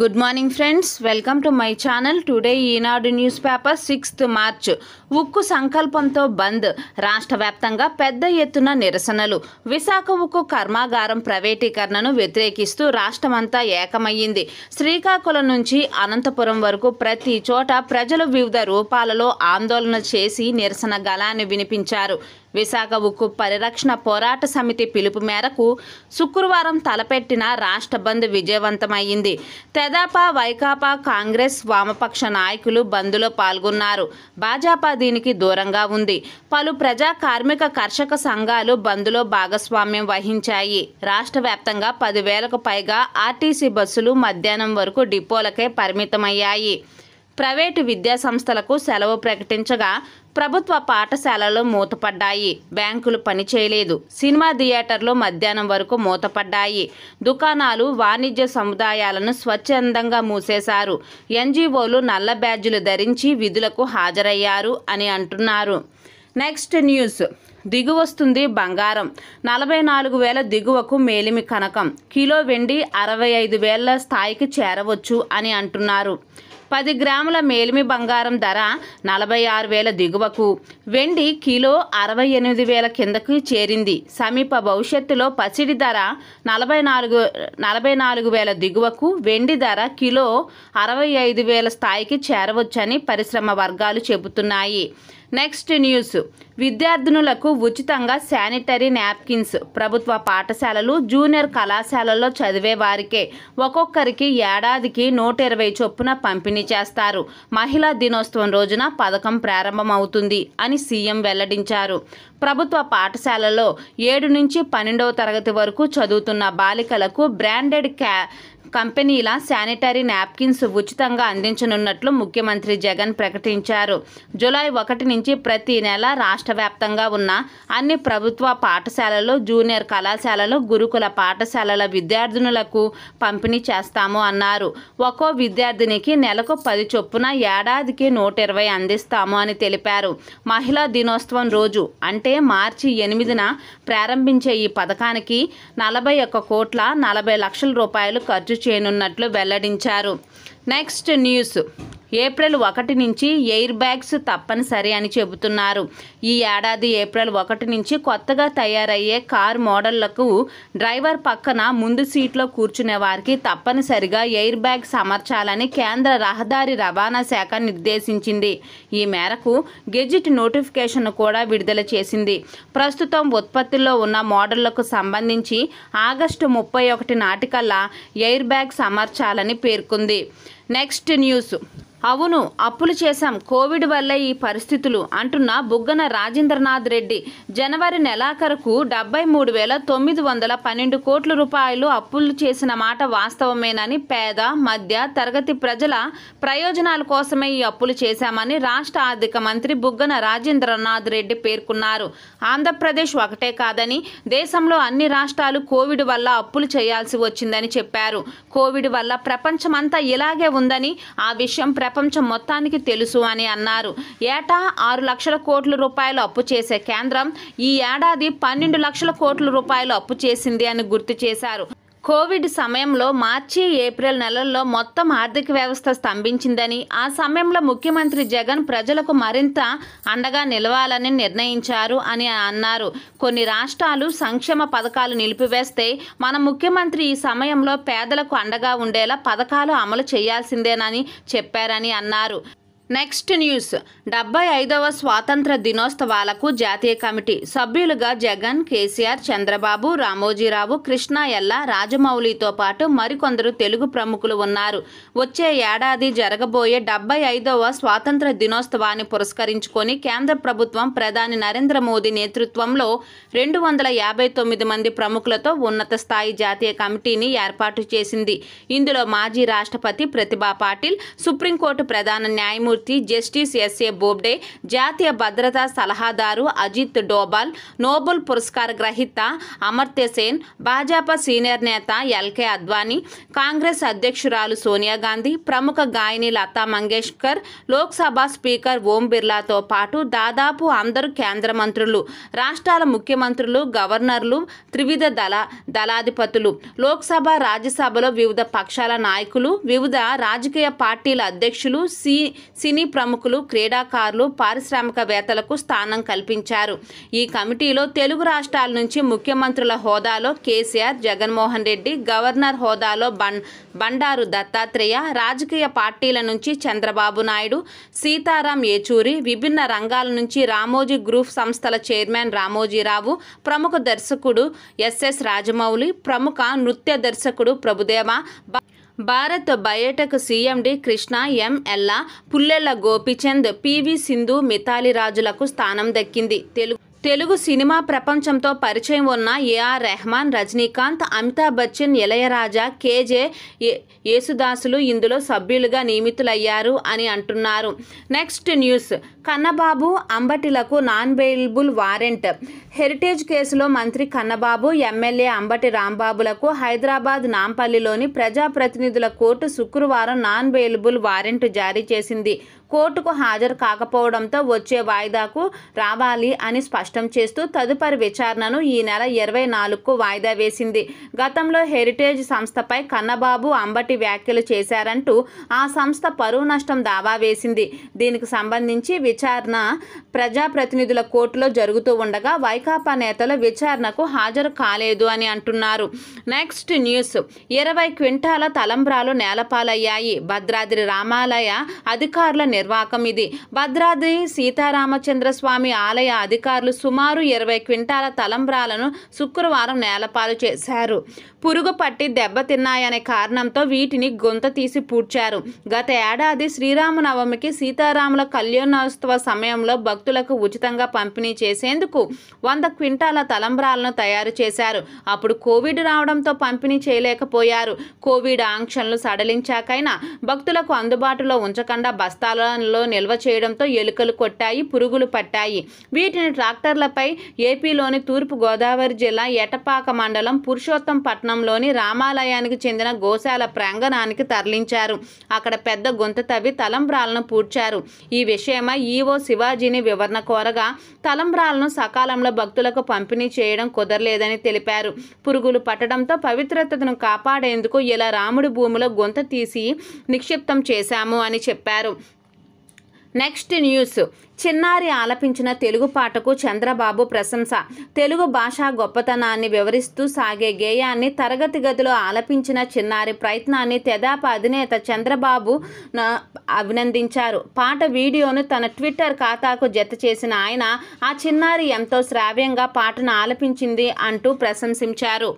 good morning friends welcome to my channel today Eenadu news paper sixth March ఉక్కు సంకల్పంతో బంద్ రాష్ట్ర వ్యాప్తంగా పెద్ద ఎత్తున నిరసనలు విశాఖ ఉక్కు కర్మాగారం ప్రైవేటీకరణను వ్యతిరేకిస్తూ రాష్ట్రమంతా ఏకమయ్యింది శ్రీకాకుళం నుంచి అనంతపురం వరకు ప్రతి చోట ప్రజలు వివిధ రూపాలలో ఆందోళన చేసి నిరసన గళాన్ని వినిపించారు విశాఖ ఉక్కు పరిరక్షణ పోరాట సమితి పిలుపు మేరకు శుక్రవారం తలపెట్టిన రాష్ట్ర బంద్ విజయవంతమైంది తెదాపా వైకాపా కాంగ్రెస్ వామపక్ష నాయకులు బంద్లో పాల్గొన్నారు భాజపా దీనికి దూరంగా ఉంది పలు ప్రజా కార్మిక కర్షక సంఘాలు బంద్లో భాగస్వామ్యం వహించాయి రాష్ట్ర వ్యాప్తంగా పదివేలకు పైగా ఆర్టీసీ బస్సులు మధ్యాహ్నం వరకు డిపోలకే పరిమితమయ్యాయి ప్రైవేటు విద్యా సంస్థలకు సెలవు ప్రకటించగా ప్రభుత్వ పాఠశాలలు మూతపడ్డాయి బ్యాంకులు పనిచేయలేదు సినిమా థియేటర్లు మధ్యాహ్నం వరకు మూతపడ్డాయి దుకాణాలు వాణిజ్య సముదాయాలను స్వచ్ఛందంగా మూసేశారు ఎన్జీఓలు నల్ల బ్యాడ్జులు ధరించి విధులకు హాజరయ్యారు అని అంటున్నారు నెక్స్ట్ న్యూస్ దిగువస్తుంది బంగారం నలభై నాలుగు వేల దిగువకు మేలిమి కనకం కిలో వెండి అరవై ఐదు వేల స్థాయికి చేరవచ్చు అని అంటున్నారు పది గ్రాముల మేలిమి బంగారం ధర నలభై ఆరు వేల దిగువకు వెండి కిలో అరవై ఎనిమిది వేల కిందకు చేరింది సమీప భవిష్యత్తులో పసిడి ధర నలభై నాలుగు నలభై నాలుగు వేల దిగువకు వెండి ధర కిలో అరవై ఐదు వేల స్థాయికి చేరవచ్చని పరిశ్రమ వర్గాలు చెబుతున్నాయి నెక్స్ట్ న్యూస్ విద్యార్థినులకు ఉచితంగా శానిటరీ నాప్కిన్స్ ప్రభుత్వ పాఠశాలలు జూనియర్ కళాశాలల్లో చదివే వారికే ఒక్కొక్కరికి ఏడాదికి నూట ఇరవై చొప్పున పంపిణీ చేస్తారు మహిళా దినోత్సవం రోజున పథకం ప్రారంభమవుతుంది అని సీఎం వెల్లడించారు ప్రభుత్వ పాఠశాలలో ఏడు నుంచి పన్నెండవ తరగతి వరకు చదువుతున్న బాలికలకు బ్రాండెడ్ క్యా కంపెనీల శానిటరీ నాప్కిన్స్ ఉచితంగా అందించనున్నట్లు ముఖ్యమంత్రి జగన్ ప్రకటించారు జూలై ఒకటి నుంచి ప్రతి నెల రాష్ట్ర వ్యాప్తంగా ఉన్న అన్ని ప్రభుత్వ పాఠశాలలు జూనియర్ కళాశాలలు గురుకుల పాఠశాలల విద్యార్థినులకు పంపిణీ చేస్తాము అన్నారు ఒక్కో విద్యార్థినికి నెలకు పది చొప్పున ఏడాదికి నూట ఇరవై అందిస్తాము అని తెలిపారు మహిళా దినోత్సవం రోజు అంటే మార్చి ఎనిమిదిన ప్రారంభించే ఈ పథకానికి నలభై ఒక్క కోట్ల నలభై లక్షల రూపాయలు ఖర్చు చేయనున్నట్లు వెల్లడించారు నెక్స్ట్ న్యూస్ ఏప్రిల్ ఒకటి నుంచి ఎయిర్ బ్యాగ్స్ తప్పనిసరి అని చెబుతున్నారు ఈ ఏడాది ఏప్రిల్ ఒకటి నుంచి కొత్తగా తయారయ్యే కార్ మోడళ్లకు డ్రైవర్ పక్కన ముందు సీట్లో కూర్చునే వారికి తప్పనిసరిగా ఎయిర్ బ్యాగ్స్ అమర్చాలని కేంద్ర రహదారి రవాణా శాఖ నిర్దేశించింది ఈ మేరకు గెజిట్ నోటిఫికేషన్ కూడా విడుదల చేసింది ప్రస్తుతం ఉత్పత్తిలో ఉన్న మోడళ్లకు సంబంధించి ఆగస్టు ముప్పై ఒకటి నాటికల్లా ఎయిర్ బ్యాగ్స్ అమర్చాలని పేర్కొంది నెక్స్ట్ న్యూస్ అవును అప్పులు చేశాం కోవిడ్ వల్ల ఈ పరిస్థితులు అంటున్న బుగ్గన రాజేంద్రనాథ్ రెడ్డి జనవరి నెలాఖరుకు డెబ్బై మూడు వేల తొమ్మిది వందల పన్నెండు కోట్ల రూపాయలు అప్పులు చేసిన మాట వాస్తవమేనని పేద మధ్య తరగతి ప్రజల ప్రయోజనాల కోసమే ఈ అప్పులు చేశామని రాష్ట్ర ఆర్థిక మంత్రి బుగ్గన రాజేంద్రనాథ్ రెడ్డి పేర్కొన్నారు ఆంధ్రప్రదేశ్ ఒకటే కాదని దేశంలో అన్ని రాష్ట్రాలు కోవిడ్ వల్ల అప్పులు చేయాల్సి వచ్చిందని చెప్పారు కోవిడ్ వల్ల ప్రపంచమంతా ఇలాగే ఉందని ఆ విషయం ప్రపంచం మొత్తానికి తెలుసు అని అన్నారు ఏటా ఆరు లక్షల కోట్ల రూపాయలు అప్పు చేసే కేంద్రం ఈ ఏడాది పన్నెండు లక్షల కోట్ల రూపాయలు అప్పు చేసింది అని గుర్తు చేశారు కోవిడ్ సమయంలో మార్చి ఏప్రిల్ నెలల్లో మొత్తం ఆర్థిక వ్యవస్థ స్తంభించిందని ఆ సమయంలో ముఖ్యమంత్రి జగన్ ప్రజలకు మరింత అండగా నిలవాలని నిర్ణయించారు అని అన్నారు కొన్ని రాష్ట్రాలు సంక్షేమ పథకాలు నిలిపివేస్తే మన ముఖ్యమంత్రి ఈ సమయంలో పేదలకు అండగా ఉండేలా పథకాలు అమలు చేయాల్సిందేనని చెప్పారని అన్నారు నెక్స్ట్ న్యూస్ డెబ్బై ఐదవ స్వాతంత్ర దినోత్సవాలకు జాతీయ కమిటీ సభ్యులుగా జగన్ కేసీఆర్ చంద్రబాబు రామోజీరావు కృష్ణ ఎల్ల రాజమౌళితో పాటు మరికొందరు తెలుగు ప్రముఖులు ఉన్నారు వచ్చే ఏడాది జరగబోయే డెబ్బై ఐదవ స్వాతంత్ర దినోత్సవాన్ని పురస్కరించుకొని కేంద్ర ప్రభుత్వం ప్రధాని నరేంద్ర మోదీ నేతృత్వంలో రెండు వందల యాభై తొమ్మిది మంది ప్రముఖులతో ఉన్నత స్థాయి జాతీయ కమిటీని ఏర్పాటు చేసింది ఇందులో మాజీ రాష్ట్రపతి ప్రతిభా పాటిల్ సుప్రీంకోర్టు ప్రధాన న్యాయమూర్తి న్యాయమూర్తి జస్టిస్ ఎస్ఏ బోబ్డే జాతీయ భద్రతా సలహాదారు అజిత్ డోబాల్ నోబెల్ పురస్కార గ్రహీత అమర్త్య సేన్ భాజపా సీనియర్ నేత ఎల్కే అద్వానీ కాంగ్రెస్ అధ్యక్షురాలు సోనియా గాంధీ ప్రముఖ గాయని లతా మంగేష్కర్ లోక్సభ స్పీకర్ ఓం బిర్లాతో పాటు దాదాపు అందరు కేంద్ర మంత్రులు రాష్ట్రాల ముఖ్యమంత్రులు గవర్నర్లు త్రివిధ దళ దళాధిపతులు లోక్సభ రాజ్యసభలో వివిధ పక్షాల నాయకులు వివిధ రాజకీయ పార్టీల అధ్యక్షులు సి సినీ ప్రముఖులు క్రీడాకారులు పారిశ్రామికవేత్తలకు స్థానం కల్పించారు ఈ కమిటీలో తెలుగు రాష్ట్రాల నుంచి ముఖ్యమంత్రుల హోదాలో కేసీఆర్ జగన్మోహన్ రెడ్డి గవర్నర్ హోదాలో బం బండారు దత్తాత్రేయ రాజకీయ పార్టీల నుంచి చంద్రబాబు నాయుడు సీతారాం ఏచూరి విభిన్న రంగాల నుంచి రామోజీ గ్రూప్ సంస్థల చైర్మన్ రామోజీరావు ప్రముఖ దర్శకుడు ఎస్ఎస్ రాజమౌళి ప్రముఖ నృత్య దర్శకుడు ప్రభుదేవ భారత్ బయోటెక్ సీఎండి కృష్ణ ఎంఎల్ల పుల్లెల్ల పుల్లెల గోపిచంద్ పివి సింధు మిథాలి రాజులకు స్థానం దక్కింది తెలుగు తెలుగు సినిమా ప్రపంచంతో పరిచయం ఉన్న ఏఆర్ రెహమాన్ రజనీకాంత్ అమితాబ్ బచ్చన్ ఇళయరాజా కేజే యేసుదాసులు ఇందులో సభ్యులుగా నియమితులయ్యారు అని అంటున్నారు నెక్స్ట్ న్యూస్ కన్నబాబు అంబటిలకు నాన్ బెయిలబుల్ వారెంట్ హెరిటేజ్ కేసులో మంత్రి కన్నబాబు ఎమ్మెల్యే అంబటి రాంబాబులకు హైదరాబాద్ నాంపల్లిలోని ప్రజాప్రతినిధుల కోర్టు శుక్రవారం నాన్ బెయిలబుల్ వారెంట్ జారీ చేసింది కోర్టుకు హాజరు కాకపోవడంతో వచ్చే వాయిదాకు రావాలి అని స్పష్టం చేస్తూ తదుపరి విచారణను ఈ నెల ఇరవై నాలుగుకు వాయిదా వేసింది గతంలో హెరిటేజ్ సంస్థపై కన్నబాబు అంబటి వ్యాఖ్యలు చేశారంటూ ఆ సంస్థ పరువు నష్టం దావా వేసింది దీనికి సంబంధించి విచారణ ప్రజాప్రతినిధుల కోర్టులో జరుగుతూ ఉండగా వైకాపా నేతలు విచారణకు హాజరు కాలేదు అని అంటున్నారు నెక్స్ట్ న్యూస్ ఇరవై క్వింటాల తలంబ్రాలు నేలపాలయ్యాయి భద్రాద్రి రామాలయ అధికారుల నిర్వాకం ఇది భద్రాద్రి సీతారామచంద్ర స్వామి ఆలయ అధికారులు సుమారు ఇరవై క్వింటాల తలంబ్రాలను శుక్రవారం నేలపాలు చేశారు పురుగు పట్టి దెబ్బతిన్నాయనే కారణంతో వీటిని గొంత తీసి పూడ్చారు గత ఏడాది శ్రీరామనవమికి సీతారాముల కళ్యాణోత్సవ సమయంలో భక్తులకు ఉచితంగా పంపిణీ చేసేందుకు వంద క్వింటాల తలంబ్రాలను తయారు చేశారు అప్పుడు కోవిడ్ రావడంతో పంపిణీ చేయలేకపోయారు కోవిడ్ ఆంక్షలను సడలించాకైనా భక్తులకు అందుబాటులో ఉంచకుండా బస్తాల పొలాల్లో నిల్వ చేయడంతో ఎలుకలు కొట్టాయి పురుగులు పట్టాయి వీటిని ట్రాక్టర్లపై ఏపీలోని తూర్పు గోదావరి జిల్లా ఎటపాక మండలం పురుషోత్తం పట్నంలోని రామాలయానికి చెందిన గోశాల ప్రాంగణానికి తరలించారు అక్కడ పెద్ద గుంత తవ్వి తలంబ్రాలను పూడ్చారు ఈ విషయమై ఈవో శివాజీని వివరణ కోరగా తలంబ్రాలను సకాలంలో భక్తులకు పంపిణీ చేయడం కుదరలేదని తెలిపారు పురుగులు పట్టడంతో పవిత్రతను కాపాడేందుకు ఇలా రాముడి భూమిలో గుంత తీసి నిక్షిప్తం చేశాము అని చెప్పారు నెక్స్ట్ న్యూస్ చిన్నారి ఆలపించిన తెలుగు పాటకు చంద్రబాబు ప్రశంస తెలుగు భాష గొప్పతనాన్ని వివరిస్తూ సాగే గేయాన్ని తరగతి గదిలో ఆలపించిన చిన్నారి ప్రయత్నాన్ని తెదాప అధినేత చంద్రబాబు అభినందించారు పాట వీడియోను తన ట్విట్టర్ ఖాతాకు జత చేసిన ఆయన ఆ చిన్నారి ఎంతో శ్రావ్యంగా పాటను ఆలపించింది అంటూ ప్రశంసించారు